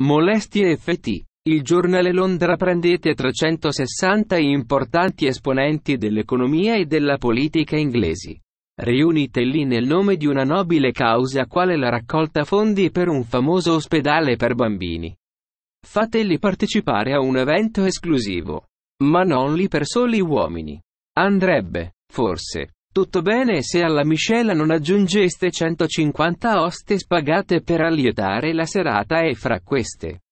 Molestie e FT. Il giornale Londra prendete 360 importanti esponenti dell'economia e della politica inglesi. Riunite lì nel nome di una nobile causa quale la raccolta fondi per un famoso ospedale per bambini. Fateli partecipare a un evento esclusivo. Ma non lì per soli uomini. Andrebbe, forse, tutto bene se alla miscela non aggiungeste 150 oste spagate per allietare la serata e fra queste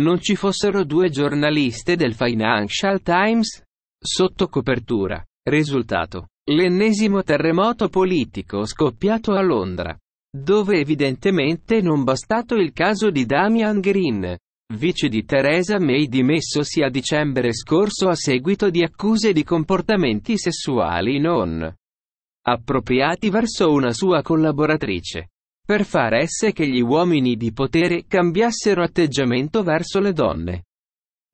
non ci fossero due giornaliste del Financial Times? Sotto copertura. Risultato. L'ennesimo terremoto politico scoppiato a Londra, dove evidentemente non bastato il caso di Damian Green, vice di Theresa May dimessosi a dicembre scorso a seguito di accuse di comportamenti sessuali non appropriati verso una sua collaboratrice, per far esse che gli uomini di potere cambiassero atteggiamento verso le donne.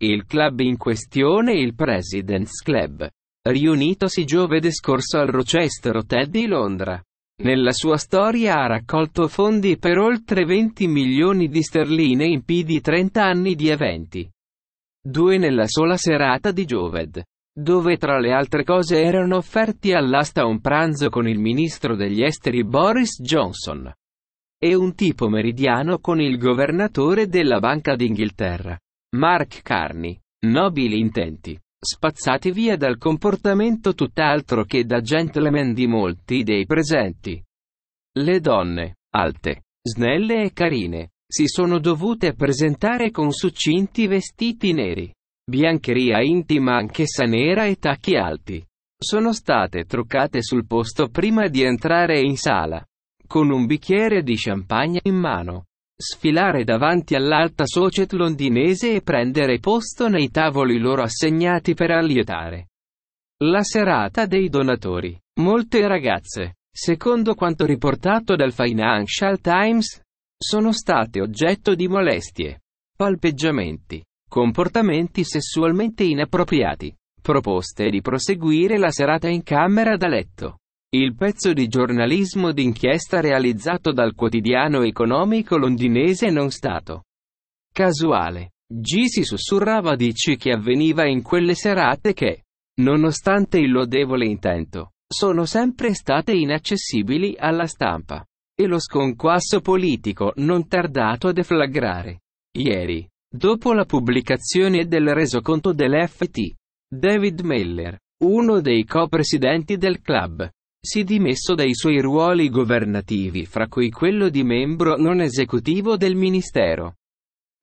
Il club in questione, il President's Club, riunitosi giovedì scorso al Rochester Hotel di Londra. Nella sua storia ha raccolto fondi per oltre 20 milioni di sterline in più di 30 anni di eventi. Due nella sola serata di Joved dove tra le altre cose erano offerti all'asta un pranzo con il ministro degli esteri Boris Johnson e un tipo meridiano con il governatore della Banca d'Inghilterra, Mark Carney. Nobili intenti, spazzati via dal comportamento tutt'altro che da gentleman di molti dei presenti. Le donne, alte, snelle e carine, si sono dovute presentare con succinti vestiti neri biancheria intima anch'essa nera e tacchi alti. Sono state truccate sul posto prima di entrare in sala. Con un bicchiere di champagne in mano. Sfilare davanti all'alta società londinese e prendere posto nei tavoli loro assegnati per allietare. La serata dei donatori. Molte ragazze, secondo quanto riportato dal Financial Times, sono state oggetto di molestie, palpeggiamenti, comportamenti sessualmente inappropriati, proposte di proseguire la serata in camera da letto. Il pezzo di giornalismo d'inchiesta realizzato dal quotidiano economico londinese non stato casuale. G si sussurrava di ciò che avveniva in quelle serate che, nonostante il lodevole intento, sono sempre state inaccessibili alla stampa. E lo sconquasso politico non tardato a deflagrare. Ieri, Dopo la pubblicazione del resoconto dell'FT, David Meller, uno dei co-presidenti del club, si è dimesso dai suoi ruoli governativi fra cui quello di membro non esecutivo del Ministero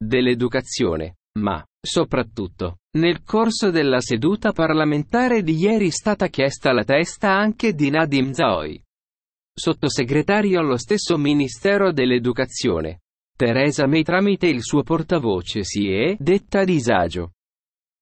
dell'Educazione, ma, soprattutto, nel corso della seduta parlamentare di ieri è stata chiesta la testa anche di Nadim Zaoi, sottosegretario allo stesso Ministero dell'Educazione, Teresa May tramite il suo portavoce si è detta disagio.